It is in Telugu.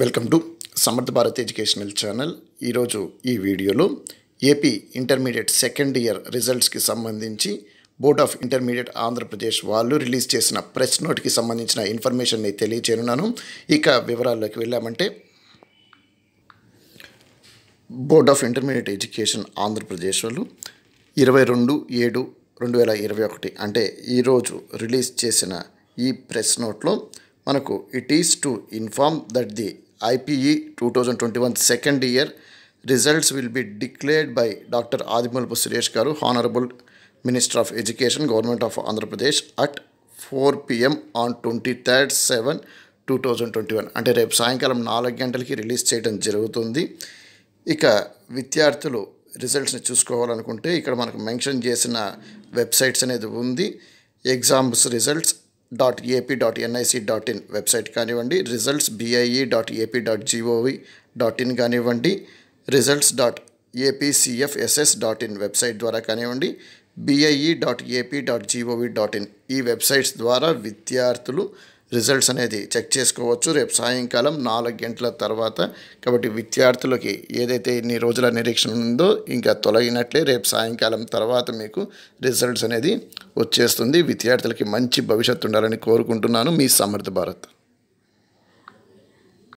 వెల్కమ్ టు సమర్థ భారత్ ఎడ్యుకేషనల్ ఛానల్ ఈరోజు ఈ వీడియోలో ఏపీ ఇంటర్మీడియట్ సెకండ్ ఇయర్ రిజల్ట్స్కి సంబంధించి బోర్డ్ ఆఫ్ ఇంటర్మీడియట్ ఆంధ్రప్రదేశ్ వాళ్ళు రిలీజ్ చేసిన ప్రెస్ నోట్కి సంబంధించిన ఇన్ఫర్మేషన్ని తెలియచేయనున్నాను ఇక వివరాల్లోకి వెళ్ళామంటే board of intermediate education Andhra Pradesh వాళ్ళు ఇరవై రెండు ఏడు రెండు వేల ఇరవై ఒకటి అంటే ఈరోజు రిలీజ్ చేసిన ఈ ప్రెస్ నోట్లో మనకు it is to inform that the IPE two thousand twenty one second year results will be declared by doctor Adimulapu Suresh గారు honourable minister of education government of Andhra Pradesh at four PM on twenty third seven two thousand twenty one అంటే రేపు సాయంకాలం నాలుగు గంటలకి రిలీజ్ చేయడం జరుగుతుంది ఇక విద్యార్థులు రిజల్ట్స్ని చూసుకోవాలనుకుంటే ఇక్కడ మనకు మెన్షన్ చేసిన వెబ్సైట్స్ అనేది ఉంది exams results dot AP dot NIC dot in website కానివ్వండి results BIE dot AP dot GOV dot in కానివ్వండి results dot APCFSS dot in website ద్వారా కానివ్వండి BIE dot AP dot GOV dot in ఈ వెబ్సైట్స్ ద్వారా విద్యార్థులు రిజల్ట్స్ అనేది చెక్ చేసుకోవచ్చు రేపు సాయంకాలం నాలుగు గంటల తర్వాత కాబట్టి విద్యార్థులకి ఏదైతే ఇన్ని రోజుల నిరీక్షణ ఉందో ఇంకా తొలగినట్లే రేపు సాయంకాలం తర్వాత మీకు రిజల్ట్స్ అనేది వచ్చేస్తుంది విద్యార్థులకి మంచి భవిష్యత్తు ఉండాలని కోరుకుంటున్నాను మీ సమర్థ భారత్